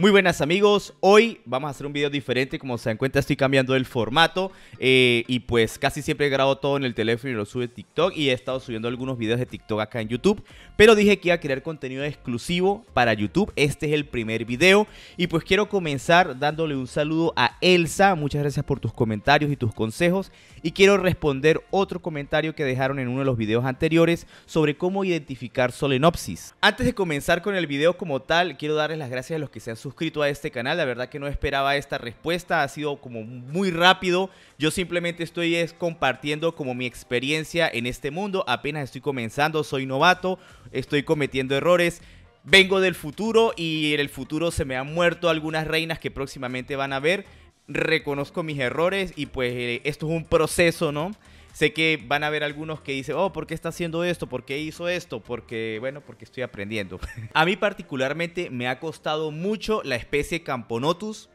Muy buenas amigos, hoy vamos a hacer un video diferente, como se dan cuenta estoy cambiando el formato eh, y pues casi siempre grabo todo en el teléfono y lo sube TikTok y he estado subiendo algunos videos de TikTok acá en YouTube, pero dije que iba a crear contenido exclusivo para YouTube, este es el primer video y pues quiero comenzar dándole un saludo a Elsa, muchas gracias por tus comentarios y tus consejos y quiero responder otro comentario que dejaron en uno de los videos anteriores sobre cómo identificar solenopsis. Antes de comenzar con el video como tal, quiero darles las gracias a los que se han suscrito suscrito a este canal. La verdad que no esperaba esta respuesta, ha sido como muy rápido. Yo simplemente estoy es compartiendo como mi experiencia en este mundo. Apenas estoy comenzando, soy novato, estoy cometiendo errores. Vengo del futuro y en el futuro se me han muerto algunas reinas que próximamente van a ver. Reconozco mis errores y pues eh, esto es un proceso, ¿no? Sé que van a haber algunos que dicen, oh, ¿por qué está haciendo esto? ¿Por qué hizo esto? Porque, bueno, porque estoy aprendiendo. a mí particularmente me ha costado mucho la especie Camponotus.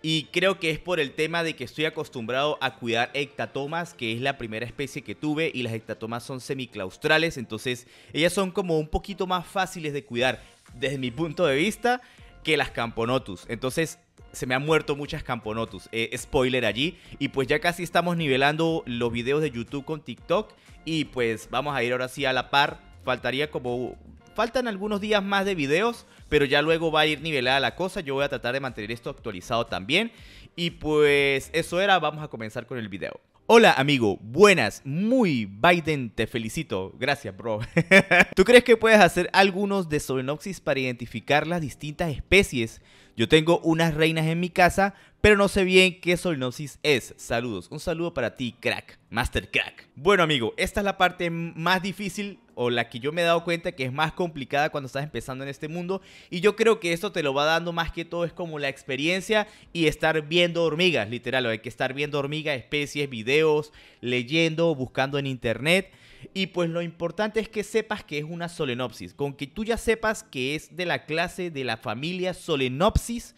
Y creo que es por el tema de que estoy acostumbrado a cuidar hectatomas. que es la primera especie que tuve, y las hectatomas son semiclaustrales, entonces ellas son como un poquito más fáciles de cuidar desde mi punto de vista que las Camponotus. Entonces se me han muerto muchas Camponotus. Eh, spoiler allí. Y pues ya casi estamos nivelando los videos de YouTube con TikTok. Y pues vamos a ir ahora sí a la par. Faltaría como... Faltan algunos días más de videos, pero ya luego va a ir nivelada la cosa. Yo voy a tratar de mantener esto actualizado también. Y pues eso era, vamos a comenzar con el video. Hola amigo, buenas, muy Biden, te felicito, gracias bro. ¿Tú crees que puedes hacer algunos de Solenopsis para identificar las distintas especies? Yo tengo unas reinas en mi casa pero no sé bien qué solenopsis es. Saludos, un saludo para ti, crack, master crack. Bueno amigo, esta es la parte más difícil o la que yo me he dado cuenta que es más complicada cuando estás empezando en este mundo y yo creo que esto te lo va dando más que todo es como la experiencia y estar viendo hormigas, literal, hay que estar viendo hormigas, especies, videos, leyendo, buscando en internet. Y pues lo importante es que sepas que es una solenopsis. Con que tú ya sepas que es de la clase de la familia solenopsis,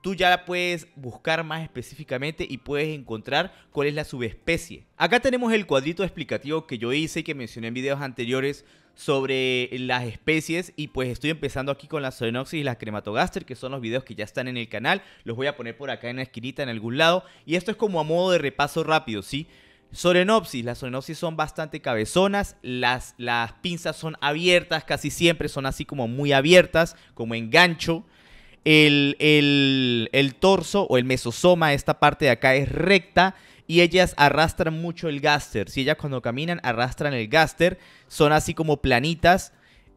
tú ya la puedes buscar más específicamente y puedes encontrar cuál es la subespecie. Acá tenemos el cuadrito explicativo que yo hice y que mencioné en videos anteriores sobre las especies y pues estoy empezando aquí con la Sorenopsis y la Crematogaster que son los videos que ya están en el canal, los voy a poner por acá en la esquinita en algún lado y esto es como a modo de repaso rápido, ¿sí? Sorenopsis, las Sorenopsis son bastante cabezonas, las, las pinzas son abiertas, casi siempre son así como muy abiertas, como engancho. gancho el, torso o el mesosoma, esta parte de acá es recta y ellas arrastran mucho el gaster. Si ellas cuando caminan arrastran el gaster, son así como planitas.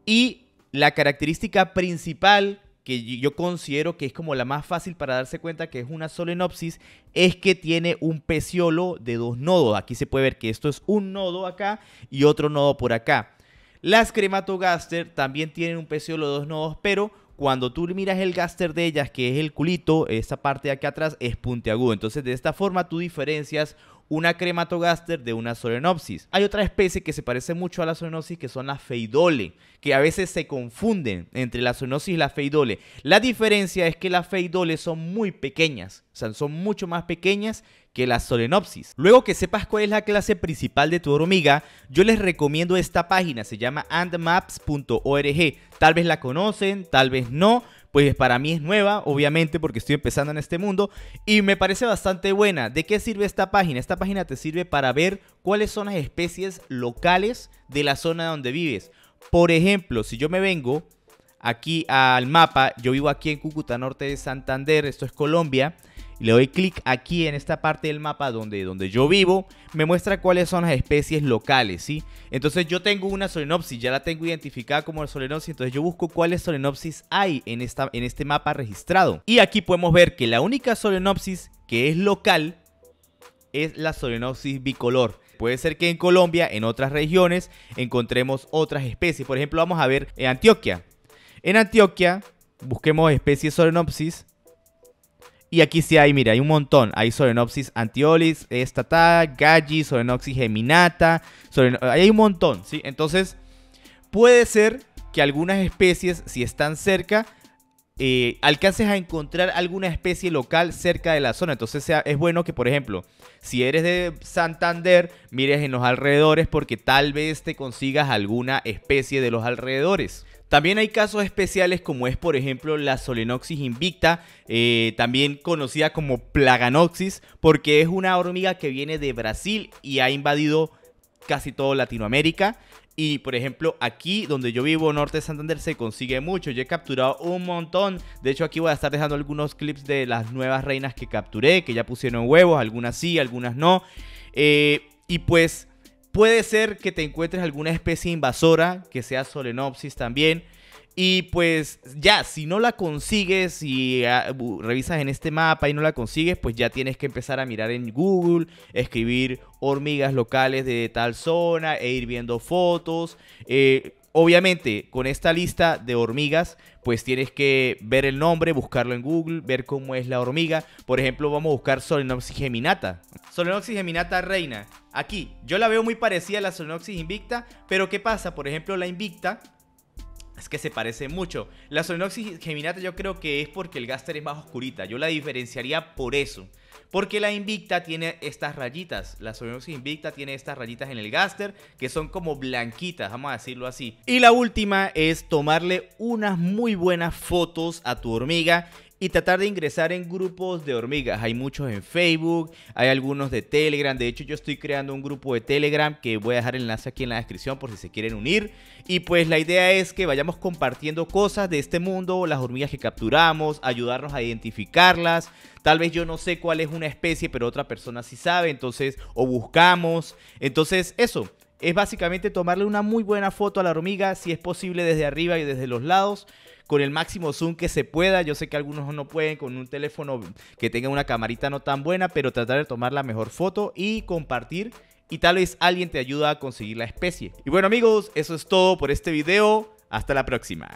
Y la característica principal que yo considero que es como la más fácil para darse cuenta que es una solenopsis, es que tiene un peciolo de dos nodos. Aquí se puede ver que esto es un nodo acá y otro nodo por acá. Las crematogaster también tienen un peciolo de dos nodos, pero cuando tú miras el gaster de ellas, que es el culito, ...esta parte de acá atrás es puntiagudo. Entonces, de esta forma tú diferencias una crematogaster de una solenopsis. Hay otra especie que se parece mucho a la solenopsis que son las feidole, que a veces se confunden entre la solenopsis y la feidole. La diferencia es que las feidole son muy pequeñas, o sea, son mucho más pequeñas que la solenopsis. Luego que sepas cuál es la clase principal de tu hormiga, yo les recomiendo esta página, se llama andmaps.org. Tal vez la conocen, tal vez no, pues para mí es nueva, obviamente, porque estoy empezando en este mundo y me parece bastante buena. ¿De qué sirve esta página? Esta página te sirve para ver cuáles son las especies locales de la zona donde vives. Por ejemplo, si yo me vengo aquí al mapa, yo vivo aquí en Cúcuta Norte de Santander, esto es Colombia, le doy clic aquí en esta parte del mapa donde, donde yo vivo, me muestra cuáles son las especies locales, ¿sí? Entonces yo tengo una solenopsis, ya la tengo identificada como solenopsis, entonces yo busco cuáles solenopsis hay en, esta, en este mapa registrado. Y aquí podemos ver que la única solenopsis que es local es la solenopsis bicolor. Puede ser que en Colombia, en otras regiones, encontremos otras especies. Por ejemplo, vamos a ver en Antioquia. En Antioquia, busquemos especies solenopsis y aquí sí hay, mira, hay un montón. Hay Solenopsis antiolis, estata, Galli, Solenopsis geminata. Hay un montón, ¿sí? Entonces, puede ser que algunas especies, si están cerca, eh, alcances a encontrar alguna especie local cerca de la zona. Entonces es bueno que, por ejemplo, si eres de Santander, mires en los alrededores porque tal vez te consigas alguna especie de los alrededores. También hay casos especiales como es por ejemplo la Solenoxis invicta, eh, también conocida como Plaganoxis, porque es una hormiga que viene de Brasil y ha invadido casi todo Latinoamérica. Y por ejemplo, aquí donde yo vivo, Norte de Santander, se consigue mucho. Yo he capturado un montón. De hecho, aquí voy a estar dejando algunos clips de las nuevas reinas que capturé, que ya pusieron huevos, algunas sí, algunas no. Eh, y pues Puede ser que te encuentres alguna especie invasora, que sea Solenopsis también. Y pues ya, si no la consigues y ah, revisas en este mapa y no la consigues, pues ya tienes que empezar a mirar en Google, escribir hormigas locales de tal zona e ir viendo fotos. Eh, Obviamente, con esta lista de hormigas, pues tienes que ver el nombre, buscarlo en Google, ver cómo es la hormiga. Por ejemplo, vamos a buscar Solenopsis geminata. Solenopsis geminata reina. Aquí, yo la veo muy parecida a la Solenopsis invicta, pero ¿qué pasa? Por ejemplo, la invicta es que se parece mucho. La Solenopsis geminata yo creo que es porque el gaster es más oscurita. Yo la diferenciaría por eso. Porque la Invicta tiene estas rayitas. La Invicta tiene estas rayitas en el gaster que son como blanquitas, vamos a decirlo así. Y la última es tomarle unas muy buenas fotos a tu hormiga y tratar de ingresar en grupos de hormigas. Hay muchos en Facebook, hay algunos de Telegram. De hecho, yo estoy creando un grupo de Telegram que voy a dejar el enlace aquí en la descripción por si se quieren unir. Y pues la idea es que vayamos compartiendo cosas de este mundo, las hormigas que capturamos, ayudarnos a identificarlas. Tal vez yo no sé cuál es una especie, pero otra persona sí sabe, entonces, o buscamos. Entonces, eso, es básicamente tomarle una muy buena foto a la hormiga, si es posible desde arriba y desde los lados, con el máximo zoom que se pueda. Yo sé que algunos no pueden con un teléfono que tenga una camarita no tan buena, pero tratar de tomar la mejor foto y compartir. Y tal vez alguien te ayuda a conseguir la especie. Y bueno amigos, eso es todo por este video. Hasta la próxima.